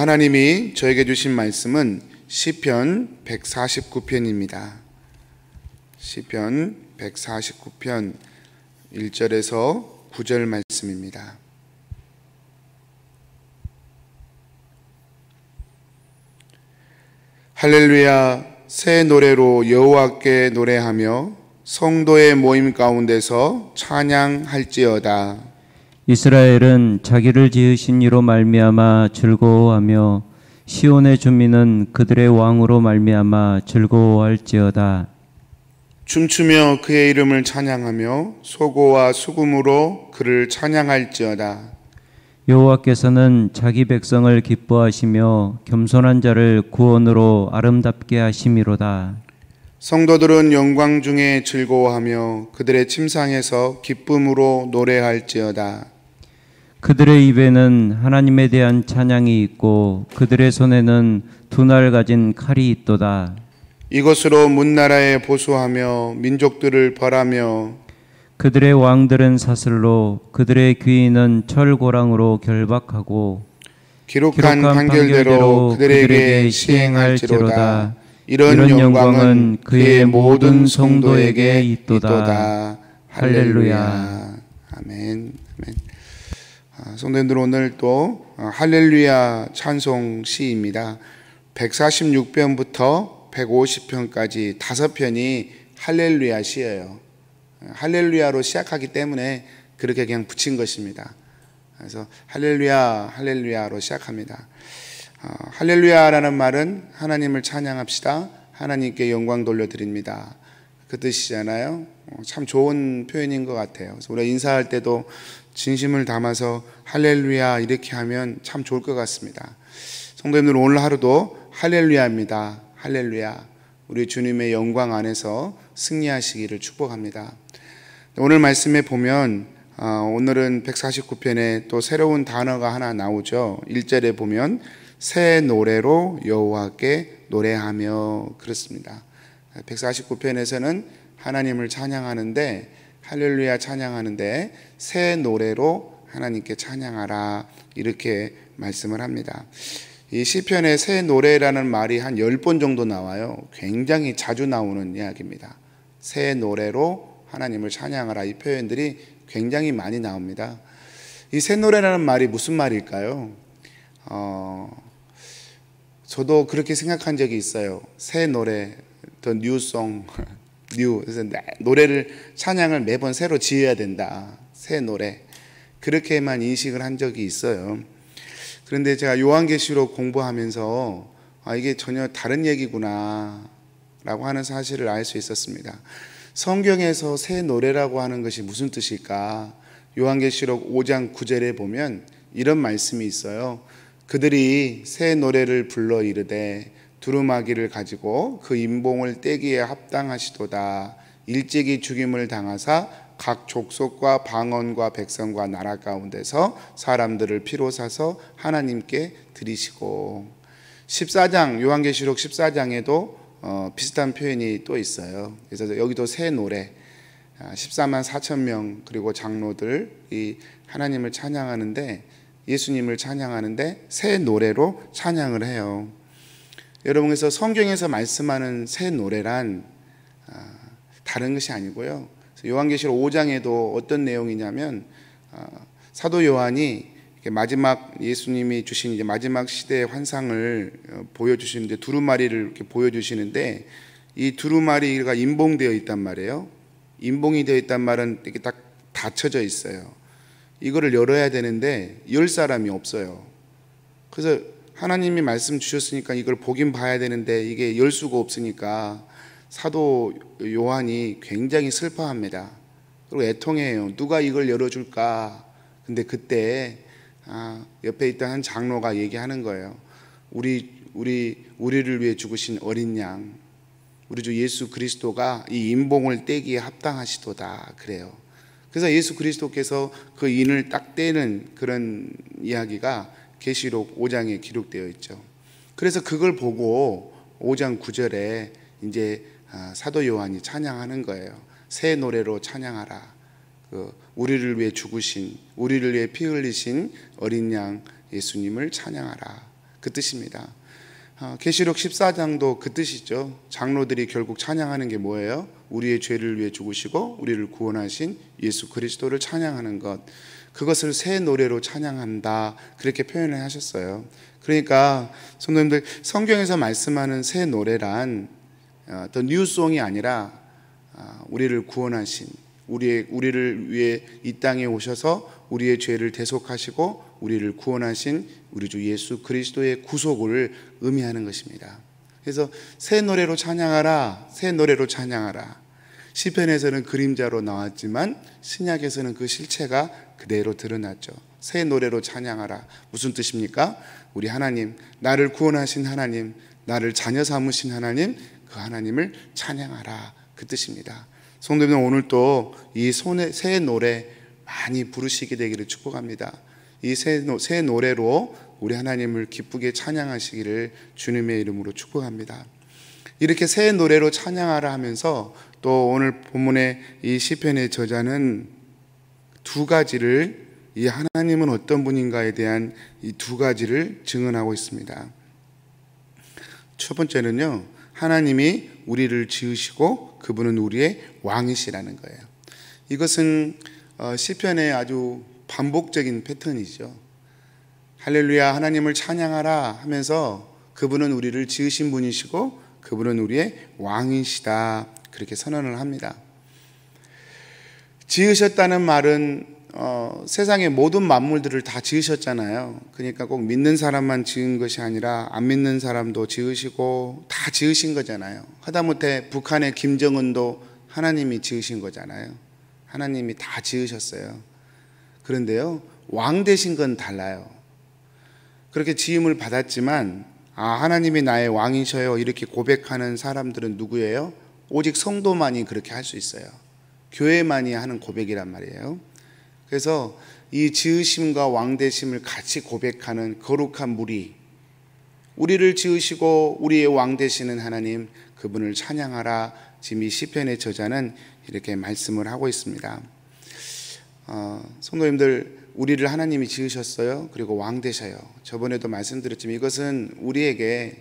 하나님이 저에게 주신 말씀은 시편 149편입니다. 시편 149편 1절에서 9절 말씀입니다. 할렐루야 새 노래로 여호와께 노래하며 성도의 모임 가운데서 찬양할지어다 이스라엘은 자기를 지으신 이로 말미암아 즐거워하며 시온의 주민은 그들의 왕으로 말미암아 즐거워할지어다. 춤추며 그의 이름을 찬양하며 소고와 수금으로 그를 찬양할지어다. 여호와께서는 자기 백성을 기뻐하시며 겸손한 자를 구원으로 아름답게 하심이로다. 성도들은 영광 중에 즐거워하며 그들의 침상에서 기쁨으로 노래할지어다. 그들의 입에는 하나님에 대한 찬양이 있고 그들의 손에는 두날 가진 칼이 있도다. 이것으로 문나라에 보수하며 민족들을 벌하며 그들의 왕들은 사슬로 그들의 귀인은 철고랑으로 결박하고 기록한, 기록한 판결대로, 그들에게, 그들에게 시행할지로다. 이런, 이런 영광은 그의 모든 성도에게 있도다. 할렐루야. 아멘. 성도님들 오늘 또 어, 할렐루야 찬송 시입니다. 146편부터 150편까지 다섯 편이 할렐루야 시예요. 할렐루야로 시작하기 때문에 그렇게 그냥 붙인 것입니다. 그래서 할렐루야 할렐루야로 시작합니다. 어, 할렐루야라는 말은 하나님을 찬양합시다. 하나님께 영광 돌려드립니다. 그 뜻이잖아요. 어, 참 좋은 표현인 것 같아요. 그래서 우리가 인사할 때도 진심을 담아서 할렐루야 이렇게 하면 참 좋을 것 같습니다. 성도님들 오늘 하루도 할렐루야입니다. 할렐루야. 우리 주님의 영광 안에서 승리하시기를 축복합니다. 오늘 말씀에 보면 어, 오늘은 149편에 또 새로운 단어가 하나 나오죠. 1절에 보면 새 노래로 여호와께 노래하며 그렇습니다. 149편에서는 하나님을 찬양하는데 할렐루야 찬양하는데 새 노래로 하나님께 찬양하라 이렇게 말씀을 합니다. 이 시편의 새 노래라는 말이 한 10번 정도 나와요. 굉장히 자주 나오는 이야기입니다. 새 노래로 하나님을 찬양하라 이 표현들이 굉장히 많이 나옵니다. 이 새 노래라는 말이 무슨 말일까요? 어, 저도 그렇게 생각한 적이 있어요. 새 노래 더 뉴송 뉴 그래서 노래를 찬양을 매번 새로 지어야 된다 새 노래 그렇게만 인식을 한 적이 있어요. 그런데 제가 요한계시록 공부하면서 아 이게 전혀 다른 얘기구나라고 하는 사실을 알 수 있었습니다. 성경에서 새 노래라고 하는 것이 무슨 뜻일까? 요한계시록 5장 9절에 보면 이런 말씀이 있어요. 그들이 새 노래를 불러 이르되 두루마기를 가지고 그 임봉을 떼기에 합당하시도다. 일찍이 죽임을 당하사 각 족속과 방언과 백성과 나라 가운데서 사람들을 피로 사서 하나님께 드리시고 14장 요한계시록 14장에도 어, 비슷한 표현이 또 있어요. 그래서 여기도 새 노래 14만 아, 4천 명 그리고 장로들이 하나님을 찬양하는데 예수님을 찬양하는데 새 노래로 찬양을 해요. 여러분께서 성경에서 말씀하는 새 노래란 아, 다른 것이 아니고요. 요한계시록 5장에도 어떤 내용이냐면 아, 사도 요한이 마지막 예수님이 주신 이제 마지막 시대의 환상을 어, 보여주시는데 두루마리를 이렇게 보여주시는데 이 두루마리가 인봉되어 있단 말이에요. 인봉이 되어 있단 말은 이렇게 딱 닫혀져 있어요. 이거를 열어야 되는데 열 사람이 없어요. 그래서 하나님이 말씀 주셨으니까 이걸 보긴 봐야 되는데 이게 열수가 없으니까 사도 요한이 굉장히 슬퍼합니다. 그리고 애통해요. 누가 이걸 열어줄까? 근데 그때 아, 옆에 있던 한 장로가 얘기하는 거예요. 우리 우리 우리를 위해 죽으신 어린 양, 우리 주 예수 그리스도가 이 인봉을 떼기에 합당하시도다 그래요. 그래서 예수 그리스도께서 그 인을 딱 떼는 그런 이야기가 계시록 5장에 기록되어 있죠. 그래서 그걸 보고 5장 9절에 이제 아, 사도 요한이 찬양하는 거예요. 새 노래로 찬양하라. 그 우리를 위해 죽으신 우리를 위해 피 흘리신 어린 양 예수님을 찬양하라. 그 뜻입니다. 어, 계시록 14장도 그 뜻이죠. 장로들이 결국 찬양하는 게 뭐예요? 우리의 죄를 위해 죽으시고 우리를 구원하신 예수 그리스도를 찬양하는 것. 그것을 새 노래로 찬양한다. 그렇게 표현을 하셨어요. 그러니까 성도님들 성경에서 말씀하는 새 노래란 더 어, 뉴송이 아니라 어, 우리를 구원하신 우리의 우리를 위해 이 땅에 오셔서 우리의 죄를 대속하시고 우리를 구원하신 우리 주 예수 그리스도의 구속을 의미하는 것입니다. 그래서 새 노래로 찬양하라, 새 노래로 찬양하라. 시편에서는 그림자로 나왔지만 신약에서는 그 실체가 그대로 드러났죠. 새 노래로 찬양하라. 무슨 뜻입니까? 우리 하나님, 나를 구원하신 하나님, 나를 자녀 삼으신 하나님, 그 하나님을 찬양하라. 그 뜻입니다. 성도님 오늘도 이 손의 새 노래 많이 부르시게 되기를 축복합니다. 이 새 노래로 우리 하나님을 기쁘게 찬양하시기를 주님의 이름으로 축복합니다. 이렇게 새 노래로 찬양하라 하면서 또 오늘 본문의 이 시편의 저자는 두 가지를 이 하나님은 어떤 분인가에 대한 이 두 가지를 증언하고 있습니다. 첫 번째는요. 하나님이 우리를 지으시고 그분은 우리의 왕이시라는 거예요. 이것은 어, 시편의 아주 반복적인 패턴이죠. 할렐루야 하나님을 찬양하라 하면서 그분은 우리를 지으신 분이시고 그분은 우리의 왕이시다 그렇게 선언을 합니다. 지으셨다는 말은 어, 세상의 모든 만물들을 다 지으셨잖아요. 그러니까 꼭 믿는 사람만 지은 것이 아니라 안 믿는 사람도 지으시고 다 지으신 거잖아요. 하다못해 북한의 김정은도 하나님이 지으신 거잖아요. 하나님이 다 지으셨어요. 그런데요, 왕 되신 건 달라요. 그렇게 지음을 받았지만, 아, 하나님이 나의 왕이셔요. 이렇게 고백하는 사람들은 누구예요? 오직 성도만이 그렇게 할 수 있어요. 교회만이 하는 고백이란 말이에요. 그래서 이 지으심과 왕되심을 같이 고백하는 거룩한 무리, 우리를 지으시고 우리의 왕 되시는 하나님 그분을 찬양하라. 지금 이 시편의 저자는 이렇게 말씀을 하고 있습니다. 어, 성도님들 우리를 하나님이 지으셨어요. 그리고 왕 되셔요. 저번에도 말씀드렸지만 이것은 우리에게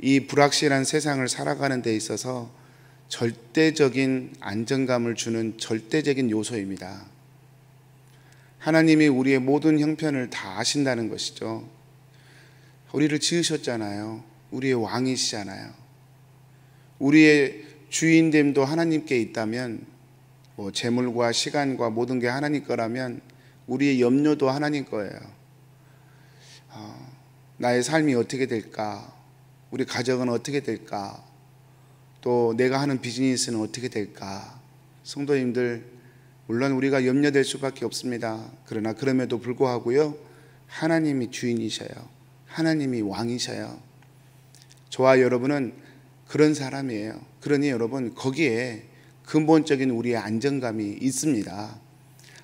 이 불확실한 세상을 살아가는 데 있어서 절대적인 안정감을 주는 절대적인 요소입니다. 하나님이 우리의 모든 형편을 다 아신다는 것이죠. 우리를 지으셨잖아요. 우리의 왕이시잖아요. 우리의 주인됨도 하나님께 있다면 뭐 재물과 시간과 모든 게 하나님 거라면 우리의 염려도 하나님 거예요. 어, 나의 삶이 어떻게 될까? 우리 가정은 어떻게 될까? 또 내가 하는 비즈니스는 어떻게 될까? 성도님들 물론 우리가 염려될 수밖에 없습니다. 그러나 그럼에도 불구하고요. 하나님이 주인이셔요. 하나님이 왕이셔요. 저와 여러분은 그런 사람이에요. 그러니 여러분 거기에 근본적인 우리의 안정감이 있습니다.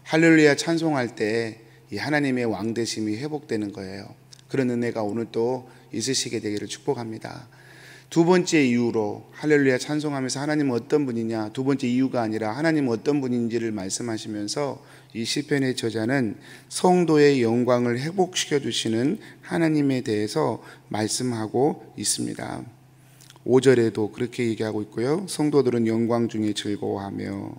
할렐루야 찬송할 때 이 하나님의 왕 되심이 회복되는 거예요. 그런 은혜가 오늘 또 있으시게 되기를 축복합니다. 두 번째 이유로 할렐루야 찬송하면서 하나님은 어떤 분이냐 두 번째 이유가 아니라 하나님은 어떤 분인지를 말씀하시면서 이 시편의 저자는 성도의 영광을 회복시켜 주시는 하나님에 대해서 말씀하고 있습니다. 5절에도 그렇게 얘기하고 있고요. 성도들은 영광 중에 즐거워하며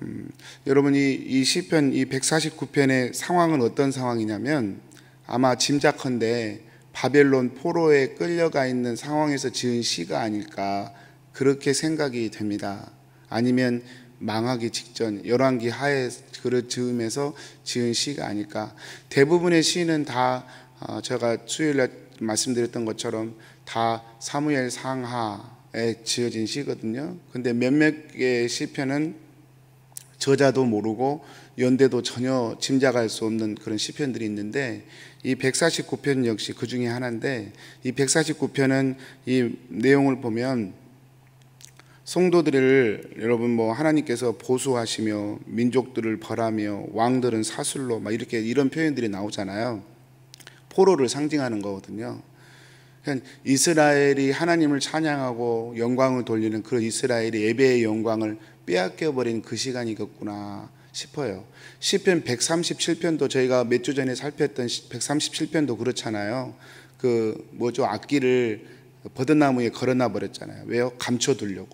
음, 여러분이 이 시편 이 149편의 상황은 어떤 상황이냐면 아마 짐작컨대 바벨론 포로에 끌려가 있는 상황에서 지은 시가 아닐까 그렇게 생각이 됩니다. 아니면 망하기 직전 열왕기 하에 그릇 즈음에서 지은 시가 아닐까. 대부분의 시는 다 어, 제가 수요일날 말씀드렸던 것처럼 다 사무엘 상하에 지어진 시거든요. 근데 몇몇 개의 시편은 저자도 모르고 연대도 전혀 짐작할 수 없는 그런 시편들이 있는데 이 149편 역시 그 중에 하나인데 이 149편은 이 내용을 보면 성도들을 여러분 뭐 하나님께서 보수하시며 민족들을 벌하며 왕들은 사술로 막 이렇게 이런 표현들이 나오잖아요. 포로를 상징하는 거거든요. 그러 그러니까 이스라엘이 하나님을 찬양하고 영광을 돌리는 그런 이스라엘이 예배의 영광을 빼앗겨 버린 그 시간이겠구나. 싶어요. 시편 137편도 저희가 몇 주 전에 살폈던 137편도 그렇잖아요. 그 뭐죠 악기를 버드나무에 걸어놔 버렸잖아요. 왜요? 감춰두려고.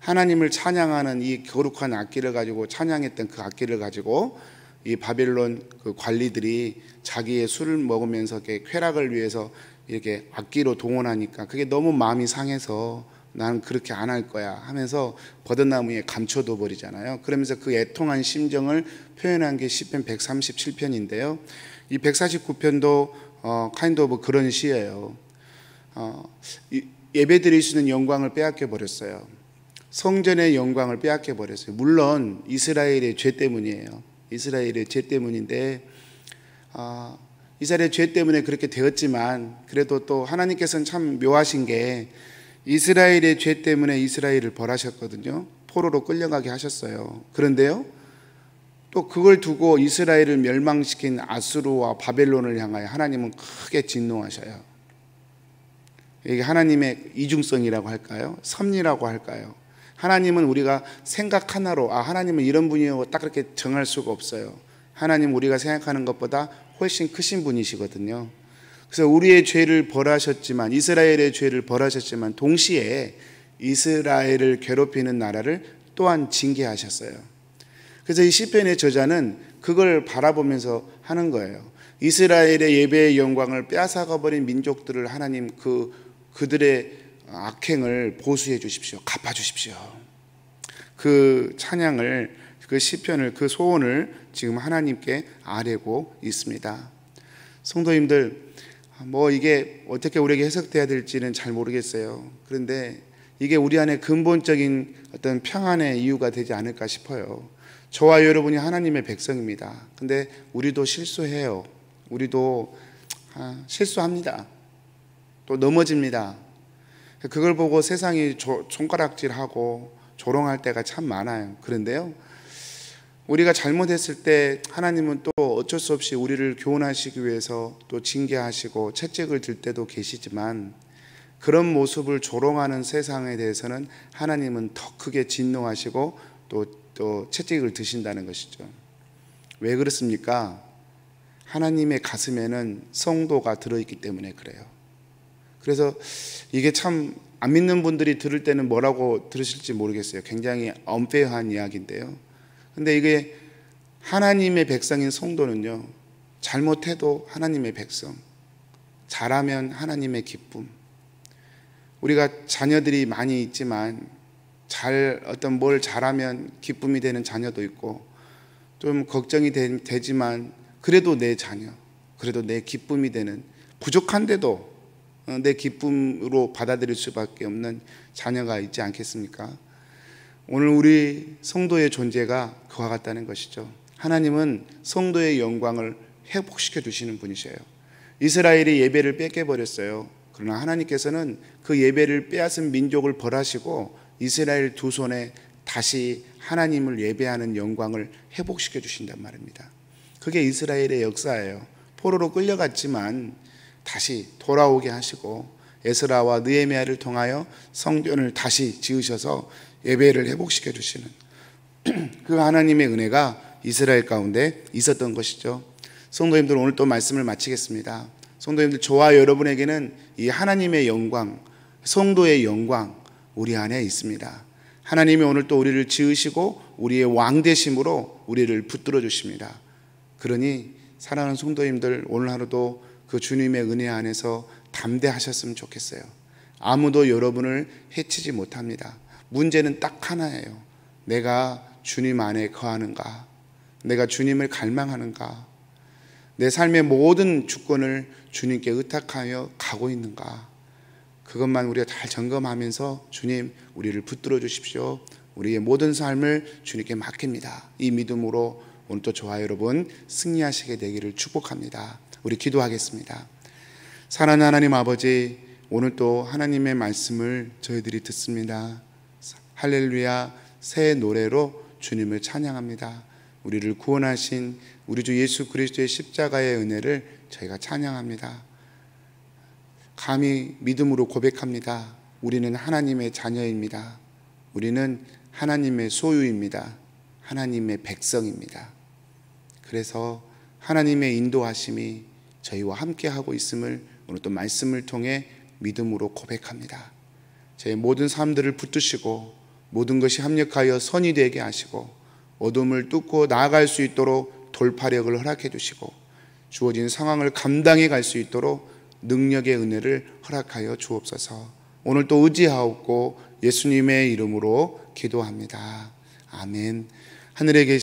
하나님을 찬양하는 이 거룩한 악기를 가지고 찬양했던 그 악기를 가지고 이 바빌론 그 관리들이 자기의 술을 먹으면서 쾌락을 위해서 이렇게 악기로 동원하니까 그게 너무 마음이 상해서 나는 그렇게 안 할 거야 하면서 버드나무에 감춰둬 버리잖아요. 그러면서 그 애통한 심정을 표현한 게 시편 137편인데요. 이 149편도 어, 카인드 오브 그런 시예요. 어, 예배 드릴 수 있는 영광을 빼앗겨 버렸어요. 성전의 영광을 빼앗겨 버렸어요. 물론 이스라엘의 죄 때문이에요. 이스라엘의 죄 때문인데 어, 이스라엘의 죄 때문에 그렇게 되었지만 그래도 또 하나님께서는 참 묘하신 게 이스라엘의 죄 때문에 이스라엘을 벌하셨거든요. 포로로 끌려가게 하셨어요. 그런데요. 또 그걸 두고 이스라엘을 멸망시킨 아수르와 바벨론을 향하여 하나님은 크게 진노하셔요. 이게 하나님의 이중성이라고 할까요? 섭리라고 할까요? 하나님은 우리가 생각 하나로 아 하나님은 이런 분이요 딱 그렇게 정할 수가 없어요. 하나님 우리가 생각하는 것보다 훨씬 크신 분이시거든요. 그래서 우리의 죄를 벌하셨지만 이스라엘의 죄를 벌하셨지만 동시에 이스라엘을 괴롭히는 나라를 또한 징계하셨어요. 그래서 이 시편의 저자는 그걸 바라보면서 하는 거예요. 이스라엘의 예배의 영광을 빼앗아가 버린 민족들을 하나님 그 그들의 악행을 보수해 주십시오. 갚아 주십시오. 그 찬양을 그 시편을 그 소원을 지금 하나님께 아뢰고 있습니다. 성도님들 뭐 이게 어떻게 우리에게 해석돼야 될지는 잘 모르겠어요. 그런데 이게 우리 안에 근본적인 어떤 평안의 이유가 되지 않을까 싶어요. 저와 여러분이 하나님의 백성입니다. 근데 우리도 실수해요. 우리도 아, 실수합니다. 또 넘어집니다. 그걸 보고 세상이 조, 손가락질하고 조롱할 때가 참 많아요. 그런데요. 우리가 잘못했을 때 하나님은 또 어쩔 수 없이 우리를 교훈하시기 위해서 또 징계하시고 채찍을 들 때도 계시지만 그런 모습을 조롱하는 세상에 대해서는 하나님은 더 크게 진노하시고 또, 또 채찍을 드신다는 것이죠. 왜 그렇습니까? 하나님의 가슴에는 성도가 들어있기 때문에 그래요. 그래서 이게 참 안 믿는 분들이 들을 때는 뭐라고 들으실지 모르겠어요. 굉장히 엄폐한 이야기인데요. 근데 이게 하나님의 백성인 성도는요. 잘못해도 하나님의 백성. 잘하면 하나님의 기쁨. 우리가 자녀들이 많이 있지만 잘 어떤 뭘 잘하면 기쁨이 되는 자녀도 있고 좀 걱정이 되, 지만 그래도 내 자녀, 그래도 내 기쁨이 되는 부족한데도 어, 내 기쁨으로 받아들일 수밖에 없는 자녀가 있지 않겠습니까? 오늘 우리 성도의 존재가 그와 같다는 것이죠. 하나님은 성도의 영광을 회복시켜 주시는 분이세요. 이스라엘이 예배를 뺏겨 버렸어요. 그러나 하나님께서는 그 예배를 빼앗은 민족을 벌하시고 이스라엘 두 손에 다시 하나님을 예배하는 영광을 회복시켜 주신단 말입니다. 그게 이스라엘의 역사예요. 포로로 끌려갔지만 다시 돌아오게 하시고 에스라와 느헤미야를 통하여 성전을 다시 지으셔서 예배를 회복시켜 주시는 그 하나님의 은혜가 이스라엘 가운데 있었던 것이죠. 성도님들 오늘 또 말씀을 마치겠습니다. 성도님들 저와 여러분에게는 이 하나님의 영광, 성도의 영광 우리 안에 있습니다. 하나님이 오늘 또 우리를 지으시고 우리의 왕 되심으로 우리를 붙들어 주십니다. 그러니 사랑하는 성도님들 오늘 하루도 그 주님의 은혜 안에서 담대하셨으면 좋겠어요. 아무도 여러분을 해치지 못합니다. 문제는 딱 하나예요. 내가 주님 안에 거하는가? 내가 주님을 갈망하는가? 내 삶의 모든 주권을 주님께 의탁하여 가고 있는가? 그것만 우리가 잘 점검하면서 주님, 우리를 붙들어 주십시오. 우리의 모든 삶을 주님께 맡깁니다. 이 믿음으로 오늘도 저와 여러분 승리하시게 되기를 축복합니다. 우리 기도하겠습니다. 사랑하는 하나님 아버지, 오늘 또 하나님의 말씀을 저희들이 듣습니다. 할렐루야 새 노래로 주님을 찬양합니다. 우리를 구원하신 우리 주 예수 그리스도의 십자가의 은혜를 저희가 찬양합니다. 감히 믿음으로 고백합니다. 우리는 하나님의 자녀입니다. 우리는 하나님의 소유입니다. 하나님의 백성입니다. 그래서 하나님의 인도하심이 저희와 함께하고 있음을 오늘 또 말씀을 통해 믿음으로 고백합니다. 제 모든 삶들을 붙드시고 모든 것이 합력하여 선이 되게 하시고 어둠을 뚫고 나아갈 수 있도록 돌파력을 허락해 주시고 주어진 상황을 감당해 갈 수 있도록 능력의 은혜를 허락하여 주옵소서. 오늘 또 의지하옵고 예수님의 이름으로 기도합니다. 아멘. 하늘에 계신